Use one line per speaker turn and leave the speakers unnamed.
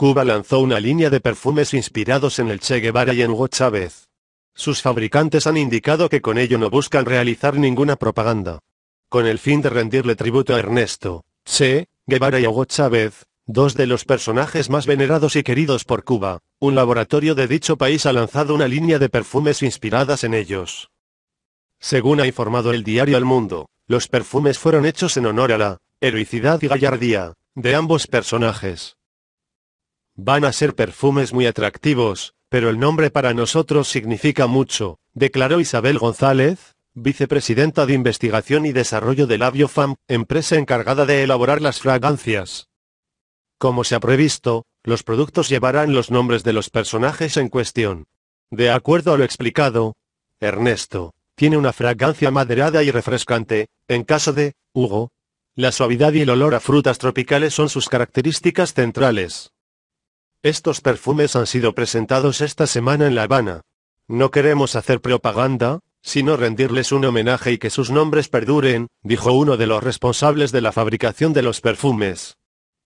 Cuba lanzó una línea de perfumes inspirados en el Che Guevara y en Hugo Chávez. Sus fabricantes han indicado que con ello no buscan realizar ninguna propaganda. Con el fin de rendirle tributo a Ernesto, Che, Guevara y Hugo Chávez, dos de los personajes más venerados y queridos por Cuba, un laboratorio de dicho país ha lanzado una línea de perfumes inspiradas en ellos. Según ha informado el diario El Mundo, los perfumes fueron hechos en honor a la heroicidad y gallardía de ambos personajes. Van a ser perfumes muy atractivos, pero el nombre para nosotros significa mucho, declaró Isabel González, vicepresidenta de Investigación y Desarrollo de LabioFam, empresa encargada de elaborar las fragancias. Como se ha previsto, los productos llevarán los nombres de los personajes en cuestión. De acuerdo a lo explicado, Ernesto tiene una fragancia maderada y refrescante, en caso de Hugo, la suavidad y el olor a frutas tropicales son sus características centrales. Estos perfumes han sido presentados esta semana en La Habana. No queremos hacer propaganda, sino rendirles un homenaje y que sus nombres perduren, dijo uno de los responsables de la fabricación de los perfumes.